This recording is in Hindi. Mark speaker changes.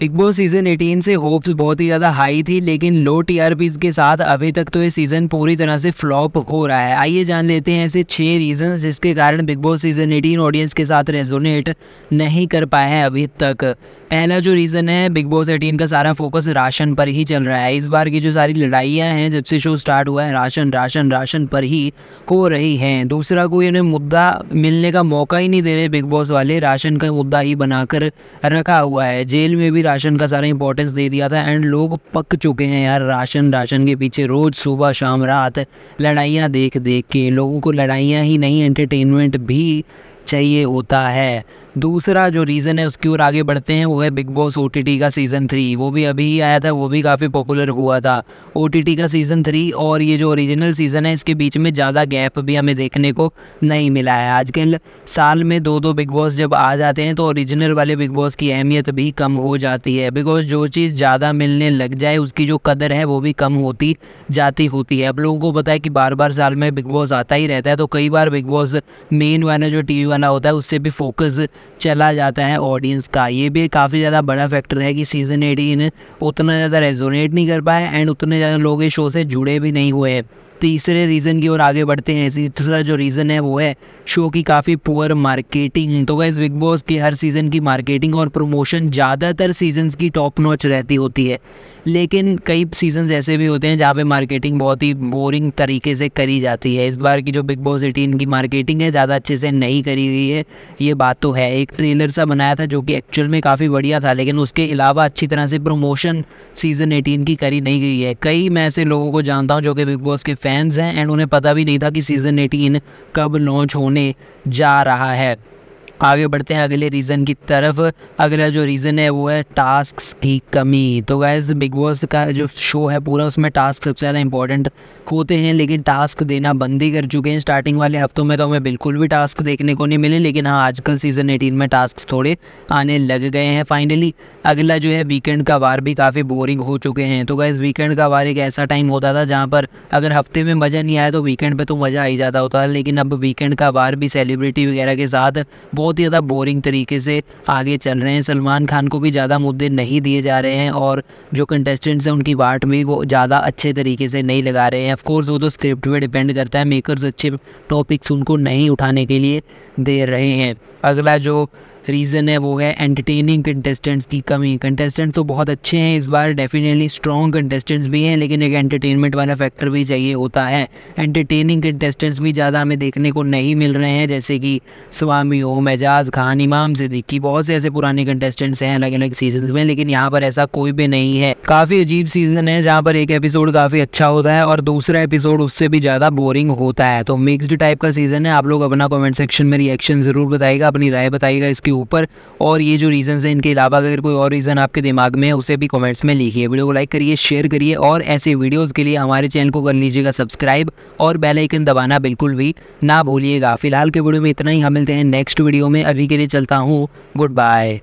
Speaker 1: बिग बॉस सीजन 18 से होप्स बहुत ही ज़्यादा हाई थी लेकिन लो टीआरपी के साथ अभी तक तो ये सीज़न पूरी तरह से फ्लॉप हो रहा है आइए जान लेते हैं ऐसे छह रीजन जिसके कारण बिग बॉस सीजन 18 ऑडियंस के साथ रेजोनेट नहीं कर पाए हैं अभी तक पहला जो रीज़न है बिग बॉस 18 का सारा फोकस राशन पर ही चल रहा है इस बार की जो सारी लड़ाइयाँ हैं जब से शो स्टार्ट हुआ है राशन राशन राशन पर ही हो रही हैं दूसरा कोई उन्हें मुद्दा मिलने का मौका ही नहीं दे रहे बिग बॉस वाले राशन का मुद्दा ही बनाकर रखा हुआ है जेल में भी राशन का सारा इंपॉर्टेंस दे दिया था एंड लोग पक चुके हैं यार राशन राशन के पीछे रोज़ सुबह शाम रात लड़ाइयाँ देख देख के लोगों को लड़ाइयाँ ही नहीं एंटरटेनमेंट भी चाहिए होता है दूसरा जो रीज़न है उसकी ओर आगे बढ़ते हैं वो है बिग बॉस ओ का सीज़न थ्री वो भी अभी आया था वो भी काफ़ी पॉपुलर हुआ था ओ का सीज़न थ्री और ये जो ओरिजिनल सीज़न है इसके बीच में ज़्यादा गैप भी हमें देखने को नहीं मिला है आजकल साल में दो दो बिग बॉस जब आ जाते हैं तो ओरिजिनल वाले बिग बॉस की अहमियत भी कम हो जाती है बिकॉज जो चीज़ ज़्यादा मिलने लग जाए उसकी जो कदर है वो भी कम होती जाती होती है अब लोगों को पता है कि बार बार साल में बिग बॉस आता ही रहता है तो कई बार बिग बॉस मेन वाला जो टी वाला होता है उससे भी फोकस चला जाता है ऑडियंस का ये भी काफ़ी ज़्यादा बड़ा फैक्टर है कि सीज़न एटीन उतना ज़्यादा रेजोनेट नहीं कर पाए एंड उतने ज़्यादा लोग इस शो से जुड़े भी नहीं हुए हैं तीसरे रीज़न की ओर आगे बढ़ते हैं इसी तीसरा जो रीज़न है वो है शो की काफ़ी पुअर मार्केटिंग तो वह बिग बॉस की हर सीज़न की मार्केटिंग और प्रमोशन ज़्यादातर सीजन की टॉप नॉच रहती होती है लेकिन कई सीजन ऐसे भी होते हैं जहाँ पे मार्केटिंग बहुत ही बोरिंग तरीके से करी जाती है इस बार की जो बिग बॉस एटीन की मार्केटिंग है ज़्यादा अच्छे से नहीं करी गई है ये बात तो है एक ट्रेलर सा बनाया था जो कि एक्चुअल में काफ़ी बढ़िया था लेकिन उसके अलावा अच्छी तरह से प्रमोशन सीज़न एटीन की करी नहीं गई है कई मैं ऐसे लोगों को जानता हूँ जो कि बिग बॉस के फैंस हैं एंड उन्हें पता भी नहीं था कि सीज़न एटीन कब लॉन्च होने जा रहा है आगे बढ़ते हैं अगले रीज़न की तरफ अगला जो रीज़न है वो है टास्क की कमी तो गैस बिग बॉस का जो शो है पूरा उसमें टास्क सबसे ज़्यादा इंपॉर्टेंट होते हैं लेकिन टास्क देना बंद ही कर चुके हैं स्टार्टिंग वाले हफ्तों में तो हमें बिल्कुल भी टास्क देखने को नहीं मिले लेकिन हाँ आजकल सीज़न एटीन में टास्क थोड़े आने लग गए हैं फाइनली अगला जो है वीकेंड का वार भी काफ़ी बोरिंग हो चुके हैं तो गैस वीकेंड का वार एक ऐसा टाइम होता था जहाँ पर अगर हफ्ते में मज़ा नहीं आया तो वीकेंड पर तो मज़ा आ ही जाता होता लेकिन अब वीकेंड का वार भी सेलिब्रिटी वगैरह के साथ बहुत बहुत ही ज़्यादा बोरिंग तरीके से आगे चल रहे हैं सलमान खान को भी ज़्यादा मुद्दे नहीं दिए जा रहे हैं और जो कंटेस्टेंट्स हैं उनकी वाट भी वो ज़्यादा अच्छे तरीके से नहीं लगा रहे हैं ऑफकोर्स वो तो स्क्रिप्ट पर डिपेंड करता है मेकरस अच्छे टॉपिक्स उनको नहीं उठाने के लिए दे रहे हैं अगला जो रीज़न है वो है एंटरटेनिंग कंटेस्टेंट्स की कमी कंटेस्टेंट्स तो बहुत अच्छे हैं इस बार डेफिनेटली स्ट्रॉन्ग कंटेस्टेंट्स भी हैं लेकिन एक एंटरटेनमेंट वाला फैक्टर भी चाहिए होता है एंटरटेनिंग कंटेस्टेंट्स भी ज़्यादा हमें देखने को नहीं मिल रहे हैं जैसे कि स्वामी ओम एजाज खान इमाम सिद्दीकी बहुत से ऐसे पुराने कंटेस्टेंट्स हैं अलग अलग सीजन में लेकिन यहाँ पर ऐसा कोई भी नहीं है काफ़ी अजीब सीज़न है जहाँ पर एक एपिसोड काफ़ी अच्छा होता है और दूसरा एपिसोड उससे भी ज़्यादा बोरिंग होता है तो मिक्सड टाइप का सीज़न है आप लोग अपना कमेंट सेक्शन में रिएक्शन ज़रूर बताएगा अपनी राय बताएगा इसकी के ऊपर और ये जो रीजन हैं इनके अलावा अगर कोई और रीज़न आपके दिमाग में है उसे भी कमेंट्स में लिखिए वीडियो को लाइक करिए शेयर करिए और ऐसे वीडियोज़ के लिए हमारे चैनल को कर लीजिएगा सब्सक्राइब और बेलाइकन दबाना बिल्कुल भी ना भूलिएगा फिलहाल के वीडियो में इतना ही हम मिलते हैं नेक्स्ट वीडियो में अभी के लिए चलता हूँ गुड बाय